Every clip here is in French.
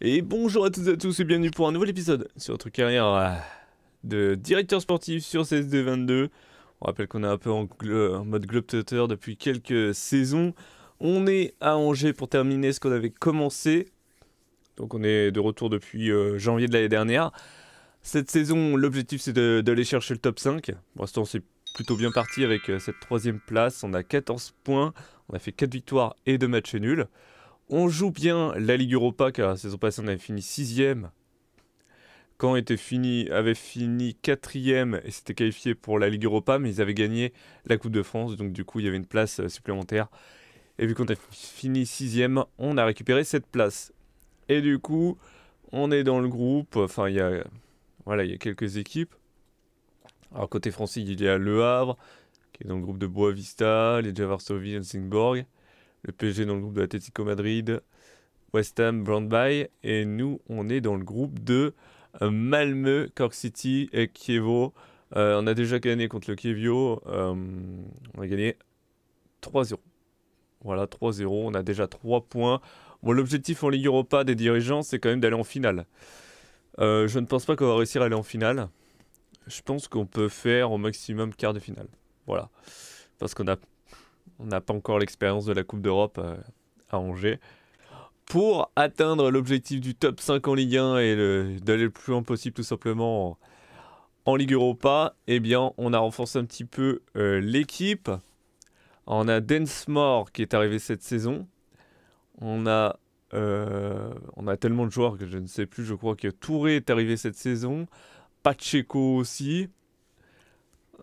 Et bonjour à toutes et à tous et bienvenue pour un nouvel épisode sur notre carrière euh, de directeur sportif sur cs 22 On rappelle qu'on est un peu en, mode globetrotter depuis quelques saisons. On est à Angers pour terminer ce qu'on avait commencé. Donc on est de retour depuis euh, janvier de l'année dernière. Cette saison, l'objectif c'est d'aller chercher le top 5. Pour l'instant c'est plutôt bien parti avec euh, cette troisième place. On a 14 points, on a fait 4 victoires et 2 matchs nuls. On joue bien la Ligue Europa car la saison passée on avait fini 6 quand Quand était fini, avait fini 4 et s'était qualifié pour la Ligue Europa, mais ils avaient gagné la Coupe de France, donc du coup il y avait une place euh, supplémentaire. Et vu qu'on a fini 6 on a récupéré cette place. Et du coup, on est dans le groupe, enfin il y a, voilà, il y a quelques équipes. Alors côté français, il y a Le Havre, qui est dans le groupe de Boavista, les Varsovie, Helsingborg. Le PSG dans le groupe de Atletico Madrid, West Ham, Brandby. Et nous, on est dans le groupe de euh, Malmö, Cork City et Kievo. Euh, on a déjà gagné contre le Kievio. Euh, on a gagné 3-0. Voilà, 3-0. On a déjà 3 points. Bon, l'objectif en Ligue Europa des dirigeants, c'est quand même d'aller en finale. je ne pense pas qu'on va réussir à aller en finale. Je pense qu'on peut faire au maximum quart de finale. Voilà. Parce qu'on a on n'a pas encore l'expérience de la Coupe d'Europe euh, à Angers. Pour atteindre l'objectif du top 5 en Ligue 1 et d'aller le plus loin possible tout simplement en, Ligue Europa, eh bien, on a renforcé un petit peu euh, l'équipe. On a Densmore qui est arrivé cette saison. On a, euh, on a tellement de joueurs que je ne sais plus. Je crois que Touré est arrivé cette saison. Pacheco aussi.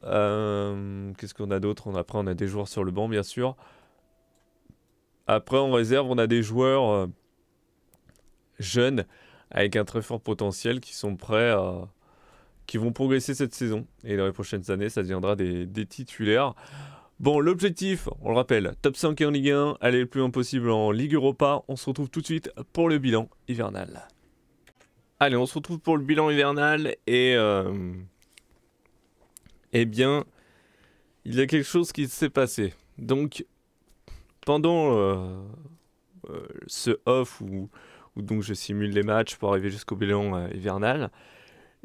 Euh, qu'est-ce qu'on a d'autre on, Après, on a des joueurs sur le banc, bien sûr. Après, en réserve, on a des joueurs euh, jeunes avec un très fort potentiel qui sont prêts qui vont progresser cette saison. Et dans les prochaines années, ça deviendra des, titulaires. Bon, l'objectif, on le rappelle, top 5 en Ligue 1, aller le plus loin possible en Ligue Europa. On se retrouve tout de suite pour le bilan hivernal. Allez, on se retrouve pour le bilan hivernal et... Euh, eh bien, il y a quelque chose qui s'est passé. Donc, pendant euh, euh, ce off où, donc je simule les matchs pour arriver jusqu'au bilan euh, hivernal,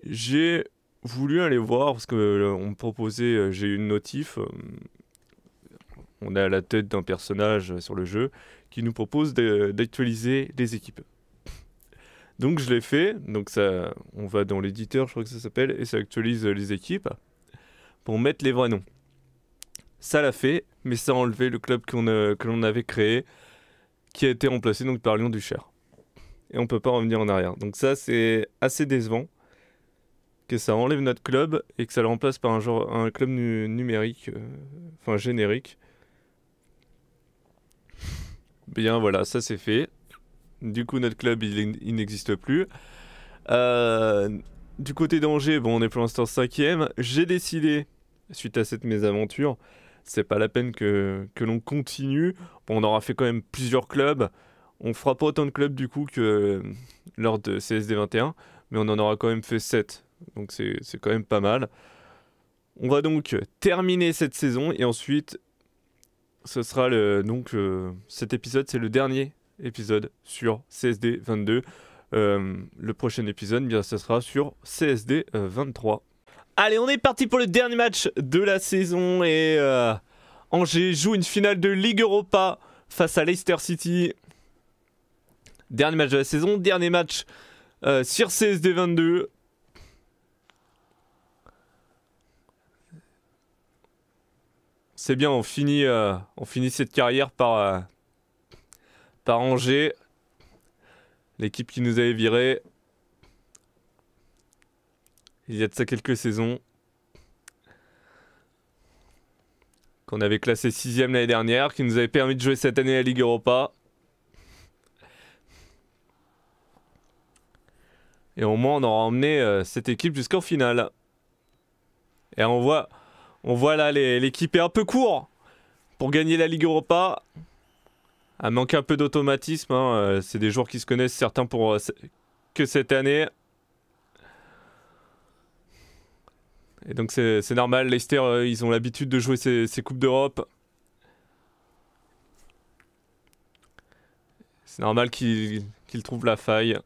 j'ai voulu aller voir parce que on me proposait, j'ai eu une notif. on a la tête d'un personnage sur le jeu qui nous propose d'actualiser les équipes. Donc je l'ai fait, donc ça, on va dans l'éditeur, je crois que ça s'appelle, et ça actualise les équipes. On mettre les vrais noms. Ça l'a fait, mais ça a enlevé le club euh, que l'on avait créé, qui a été remplacé donc par Lyon duchère Et on ne peut pas revenir en arrière. Donc ça, c'est assez décevant que ça enlève notre club et que ça le remplace par un, un club numérique, euh, enfin générique. Bien, voilà, ça c'est fait. Du coup, notre club, il, n'existe plus. Euh, du côté d'Angers, bon, on est pour l'instant cinquième. J'ai décidé suite à cette mésaventure, c'est pas la peine que, que l'on continue. on aura fait quand même plusieurs clubs. On fera pas autant de clubs du coup que euh, lors de CSD 21, mais on en aura quand même fait 7. Donc c'est quand même pas mal. On va donc terminer cette saison et ensuite ce sera le donc euh, cet épisode c'est le dernier épisode sur CSD 22. Euh, le prochain épisode bien ce sera sur CSD 23. Allez, on est parti pour le dernier match de la saison et euh, Angers joue une finale de Ligue Europa face à Leicester City. Dernier match de la saison, dernier match euh, sur CSD22. C'est bien, euh, on finit, cette carrière par, par Angers. L'équipe qui nous avait virés il y a de ça quelques saisons, qu'on avait classé sixième l'année dernière, qui nous avait permis de jouer cette année la Ligue Europa. Et au moins, on aura emmené euh, cette équipe jusqu'en finale. Et on voit, on voit là, l'équipe est un peu court pour gagner la Ligue Europa. Elle manque un peu d'automatisme, hein, euh, c'est des joueurs qui se connaissent, certains pour euh, que cette année. Et donc c'est normal, Leicester, euh, ils ont l'habitude de jouer ces, Coupes d'Europe. C'est normal qu'ils trouvent la faille.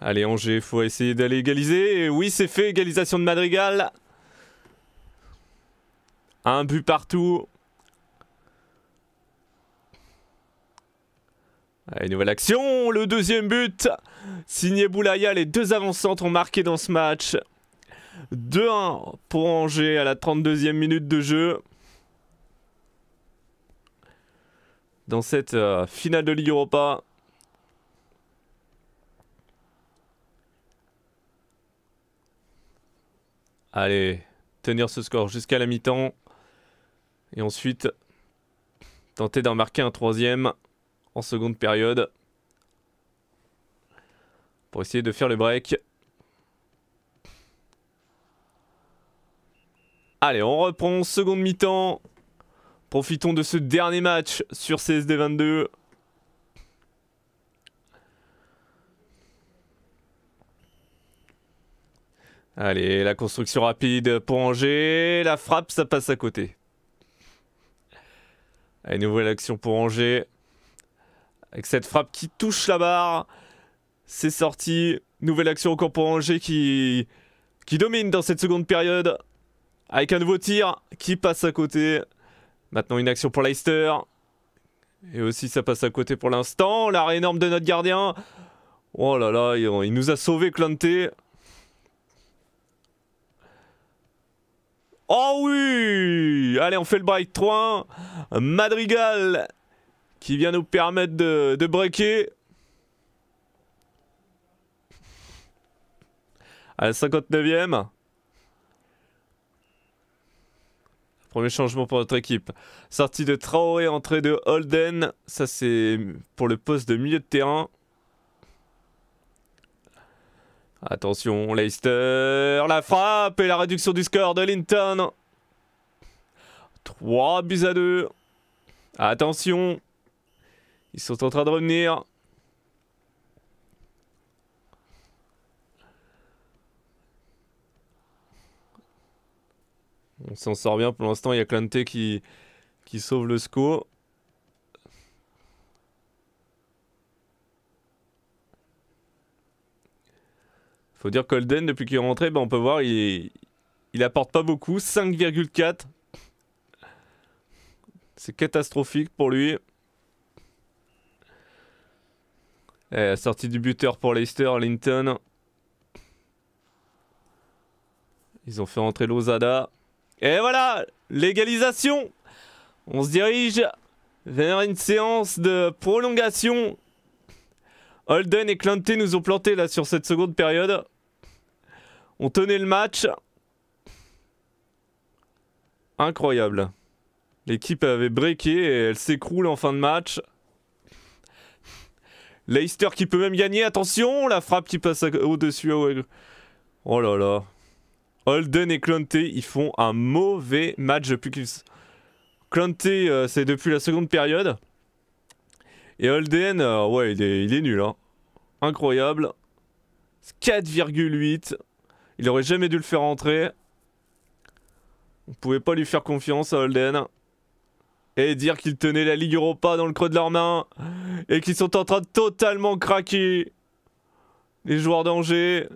Allez, Angers, faut essayer d'aller égaliser. oui, c'est fait, égalisation de Madrigal. Un but partout. Allez, nouvelle action, le deuxième but Signé Boulaya, les deux avancantes ont marqué dans ce match. 2-1 pour Angers à la 32e minute de jeu. Dans cette euh, finale de Ligue Europa. Allez, tenir ce score jusqu'à la mi-temps. Et ensuite, tenter d'en marquer un troisième en seconde période. Pour essayer de faire le break. Allez, on reprend seconde mi-temps. Profitons de ce dernier match sur CSD22. Allez, la construction rapide pour Angers. La frappe, ça passe à côté. Allez, nouvelle action pour Angers. Avec cette frappe qui touche la barre. C'est sorti. Nouvelle action encore pour Angers qui, qui domine dans cette seconde période. Avec un nouveau tir qui passe à côté. Maintenant une action pour Leicester. Et aussi ça passe à côté pour l'instant. L'arrêt énorme de notre gardien. Oh là là, il nous a sauvé Clante. Oh oui Allez, on fait le break 3-1. Madrigal qui vient nous permettre de, de breaker. À la 59ème. Premier changement pour notre équipe. Sortie de Traoré, entrée de Holden. Ça c'est pour le poste de milieu de terrain. Attention, Leicester. La frappe et la réduction du score de Linton. 3 buts à 2. Attention. Ils sont en train de revenir. On s'en sort bien pour l'instant, il y a Clante qui, qui sauve le SCO. Faut dire Colden depuis qu'il est rentré, ben, on peut voir, il, il apporte pas beaucoup. 5,4. C'est catastrophique pour lui. Et euh, la sortie du buteur pour Leicester, Linton. Ils ont fait rentrer Lozada. Et voilà, l'égalisation. On se dirige vers une séance de prolongation. Holden et Clanté nous ont planté là sur cette seconde période. On tenait le match. Incroyable. L'équipe avait breaké et elle s'écroule en fin de match. Leicester qui peut même gagner, attention, la frappe qui passe au-dessus. Ah oh là là. Holden et Clonté, ils font un mauvais match depuis qu'ils... Clonté euh, c'est depuis la seconde période. Et Holden, euh, ouais, il est, nul. Hein. Incroyable. 4,8. Il aurait jamais dû le faire entrer. On pouvait pas lui faire confiance à Holden et dire qu'ils tenaient la Ligue Europa dans le creux de leur main et qu'ils sont en train de totalement craquer. Les joueurs d'Angers.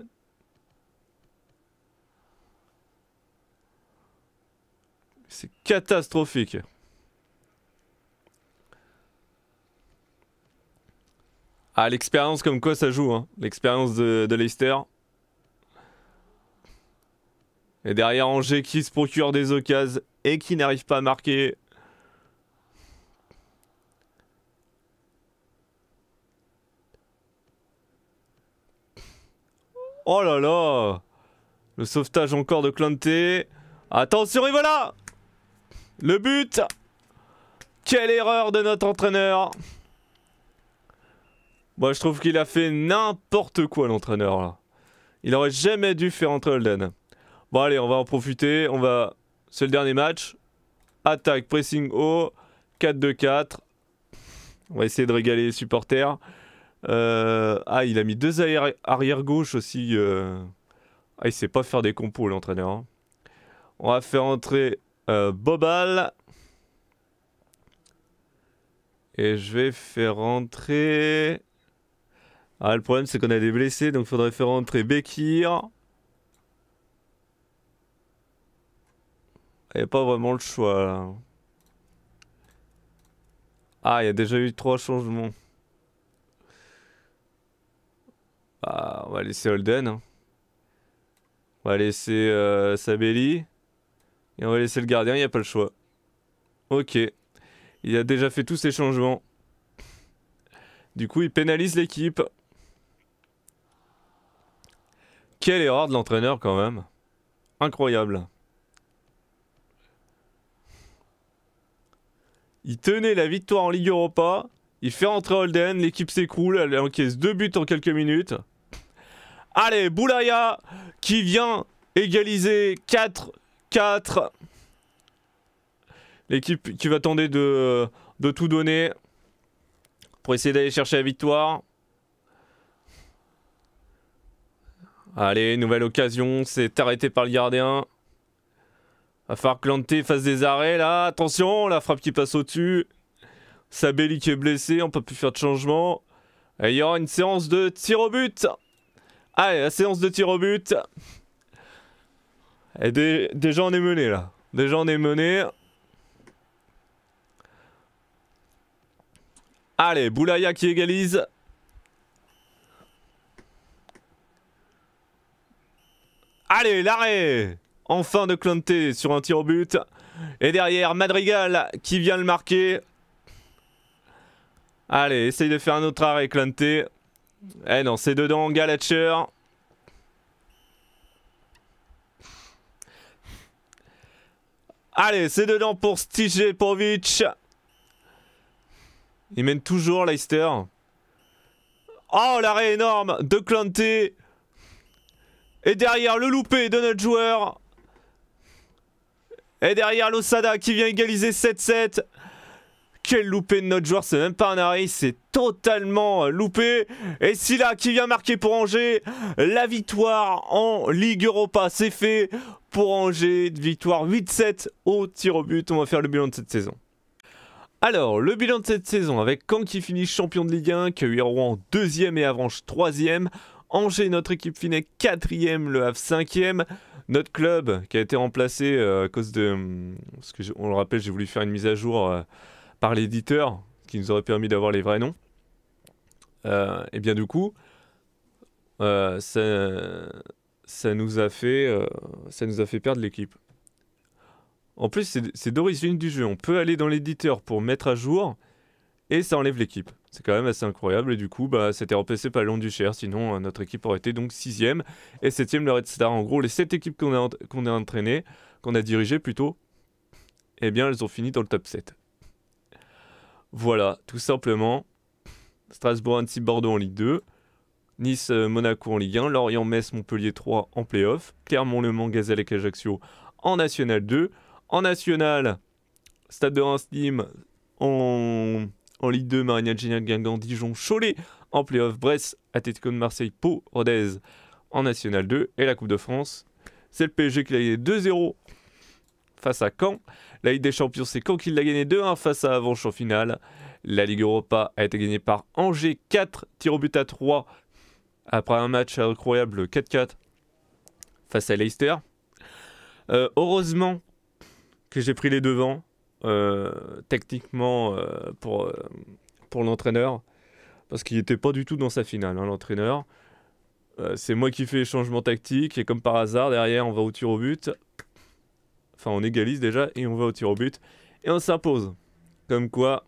C'est catastrophique. Ah, l'expérience comme quoi ça joue, hein. l'expérience de, de Leicester. Et derrière Angers qui se procure des occasions et qui n'arrive pas à marquer. Oh là là Le sauvetage encore de Clanté. Attention, et voilà Le but Quelle erreur de notre entraîneur Moi, je trouve qu'il a fait n'importe quoi, l'entraîneur, là. Il aurait jamais dû faire entrer Holden. Bon, allez, on va en profiter. On va... C'est le dernier match. Attaque, pressing haut, 4-2-4. On va essayer de régaler les supporters. Euh, ah, il a mis deux arrière-gauche aussi. Euh. Ah, il sait pas faire des compos, l'entraîneur. Hein. On va faire entrer euh, Bobal. Et je vais faire rentrer... Ah, le problème, c'est qu'on a des blessés, donc faudrait faire rentrer Bekir. Il n'y a pas vraiment le choix, là. Ah, il y a déjà eu trois changements. Bah, on va laisser Holden. Hein. On va laisser euh, Sabelli. Et on va laisser le gardien, il n'y a pas le choix. Ok. Il a déjà fait tous ses changements. Du coup, il pénalise l'équipe. Quelle erreur de l'entraîneur quand même. Incroyable. Il tenait la victoire en Ligue Europa. Il fait rentrer Holden, l'équipe s'écroule, elle encaisse deux buts en quelques minutes. Allez, Boulaya qui vient égaliser 4-4. L'équipe qui va tenter de, tout donner pour essayer d'aller chercher la victoire. Allez, nouvelle occasion, c'est arrêté par le gardien. Va falloir que Lanté fasse des arrêts là. Attention, la frappe qui passe au-dessus. Sabelli qui est blessé, on peut plus faire de changement. Et il y aura une séance de tir au but. Allez, la séance de tir au but. Et eh, déjà on est mené là. Déjà on est mené. Allez, Boulaya qui égalise. Allez, l'arrêt Enfin de Clonté sur un tir au but. Et derrière, Madrigal qui vient le marquer. Allez, essaye de faire un autre arrêt, Clonté. Eh non, c'est dedans, Galatcher. Allez, c'est dedans pour Stijepovic. Il mène toujours Leicester. Oh, l'arrêt énorme de Clanté. Et derrière, le loupé de notre joueur. Et derrière, l'Osada qui vient égaliser 7-7 quel loupé de notre joueur, c'est même pas un arrêt, c'est totalement euh, loupé. Et Silla qui vient marquer pour Angers, la victoire en Ligue Europa, c'est fait pour Angers, victoire 8-7 au tir au but, on va faire le bilan de cette saison. Alors, le bilan de cette saison avec quand qui finit champion de Ligue 1, en Rouen deuxième et Avranches troisième, Angers, notre équipe finit quatrième, le Havre e notre club qui a été remplacé euh, à cause de... Hum, parce que on le rappelle, j'ai voulu faire une mise à jour... Euh, par l'éditeur, qui nous aurait permis d'avoir les vrais noms, euh, et bien du coup, euh, ça, nous a fait, euh, ça nous a fait perdre l'équipe. En plus, c'est d'origine du jeu. On peut aller dans l'éditeur pour mettre à jour et ça enlève l'équipe. C'est quand même assez incroyable. Et du coup, bah, c'était remplacé par cher Sinon, notre équipe aurait été donc 6ème et 7ème le Red Star. En gros, les 7 équipes qu'on a, entraînées, qu'on a dirigées plutôt, eh bien, elles ont fini dans le top 7. Voilà, tout simplement. Strasbourg, Annecy, Bordeaux en Ligue 2. Nice, euh, Monaco en Ligue 1. Lorient, Metz, Montpellier 3 en Playoff. Clermont-Le Mans, Gazelle Ajaccio en National 2. En National, Stade de Reims, Nîmes en, Ligue 2. Marignane, Génial, Guingamp, Dijon, Cholet en Playoff. Brest, tête de Marseille, Pau, Rodez en National 2. Et la Coupe de France, c'est le PSG qui l'a 2-0 face à Caen. La Ligue des Champions, c'est Caen qui l'a gagné 2-1 face à Avanche en finale. La Ligue Europa a été gagnée par Angers 4 tir au but à 3 après un match incroyable 4-4 face à Leicester. Euh, heureusement que j'ai pris les devants euh, techniquement euh, pour, pour l'entraîneur parce qu'il n'était pas du tout dans sa finale, hein, l'entraîneur. c'est moi qui fais les changements tactiques et comme par hasard derrière on va au tir au but Enfin, on égalise déjà et on va au tir au but. Et on s'impose. Comme quoi,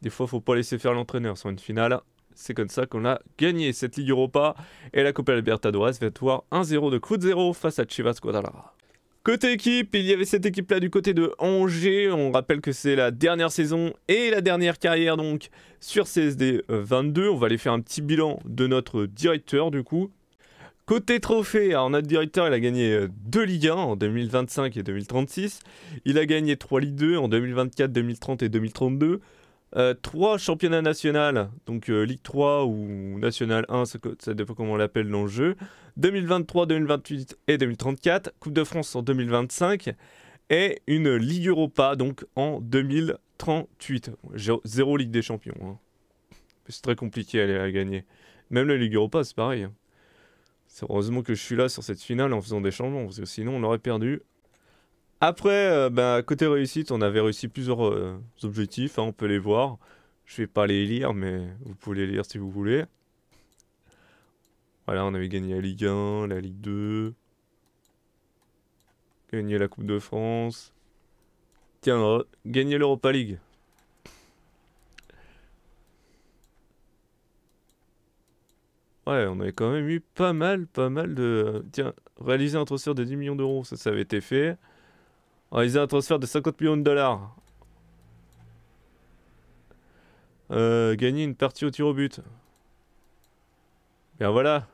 des fois, faut pas laisser faire l'entraîneur sur une finale. C'est comme ça qu'on a gagné cette Ligue Europa. Et la Copa Libertadores voir 1-0 de coup de 0 face à Chivas Guadalajara. Côté équipe, il y avait cette équipe-là du côté de Angers. On rappelle que c'est la dernière saison et la dernière carrière donc sur CSD 22. On va aller faire un petit bilan de notre directeur du coup, Côté trophée, alors notre directeur il a gagné 2 Ligue 1 en 2025 et 2036. Il a gagné 3 Ligue 2 en 2024, 2030 et 2032. Euh, 3 championnats nationaux, donc Ligue 3 ou National 1, ça, ça dépend comment on l'appelle dans le jeu. 2023, 2028 et 2034. Coupe de France en 2025. Et une Ligue Europa, donc en 2038. Zéro Ligue des Champions. C'est très compliqué à, à gagner. Même la Ligue Europa, c'est pareil. C'est heureusement que je suis là sur cette finale en faisant des changements, parce que sinon on aurait perdu. Après, euh, bah, côté réussite, on avait réussi plusieurs euh, objectifs, hein, on peut les voir. Je vais pas les lire, mais vous pouvez les lire si vous voulez. Voilà, on avait gagné la Ligue 1, la Ligue 2, gagné la Coupe de France, tiens, gagné l'Europa League. Ouais, on avait quand même eu pas mal, pas mal de. Tiens, réaliser un transfert de 10 millions d'euros, ça, ça avait été fait. Réaliser un transfert de 50 millions de dollars. Euh, gagner une partie au tir au but. Bien voilà.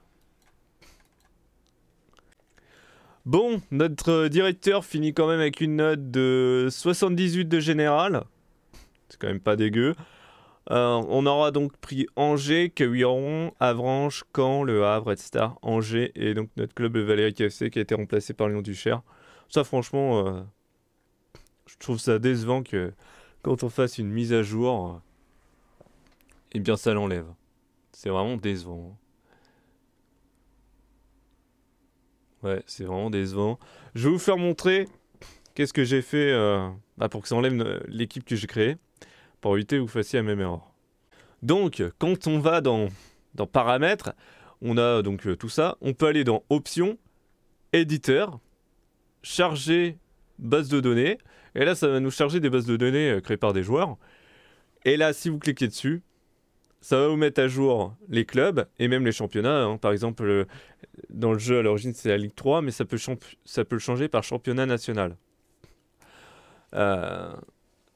Bon, notre directeur finit quand même avec une note de 78 de général. C'est quand même pas dégueu. Euh, on aura donc pris Angers, Cahuiron, Avranches, Caen, Le Havre, etc. Angers et donc notre club le Valérie KFC qui a été remplacé par Lyon Duchère. Ça, franchement, euh, je trouve ça décevant que quand on fasse une mise à jour, euh, eh bien ça l'enlève. C'est vraiment décevant. Hein. Ouais, c'est vraiment décevant. Je vais vous faire montrer qu'est-ce que j'ai fait bah, pour que ça enlève l'équipe que j'ai créée pour éviter que vous fassiez la même erreur. Donc, quand on va dans, paramètres, on a donc euh, tout ça. On peut aller dans options, éditeur, charger base de données. Et là, ça va nous charger des bases de données euh, créées par des joueurs. Et là, si vous cliquez dessus, ça va vous mettre à jour les clubs et même les championnats. Hein. Par exemple, euh, dans le jeu à l'origine, c'est la Ligue 3, mais ça peut, ça peut le changer par championnat national.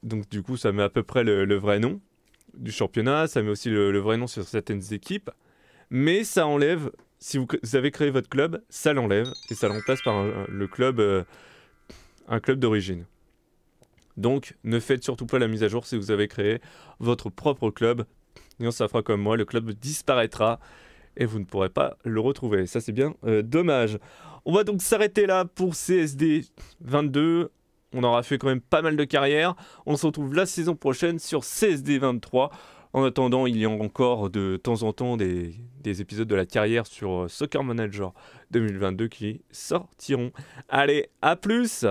Donc du coup, ça met à peu près le, vrai nom du championnat, ça met aussi le, vrai nom sur certaines équipes, mais ça enlève, si vous, avez créé votre club, ça l'enlève et ça l'emplace par un, le club, euh, un club d'origine. Donc ne faites surtout pas la mise à jour si vous avez créé votre propre club, sinon ça fera comme moi, le club disparaîtra et vous ne pourrez pas le retrouver. Ça c'est bien euh, dommage. On va donc s'arrêter là pour CSD 22 on aura fait quand même pas mal de carrière. On se retrouve la saison prochaine sur csd 23 En attendant, il y a encore de temps en temps des, des épisodes de la carrière sur euh, Soccer Manager 2022 qui sortiront. Allez, à plus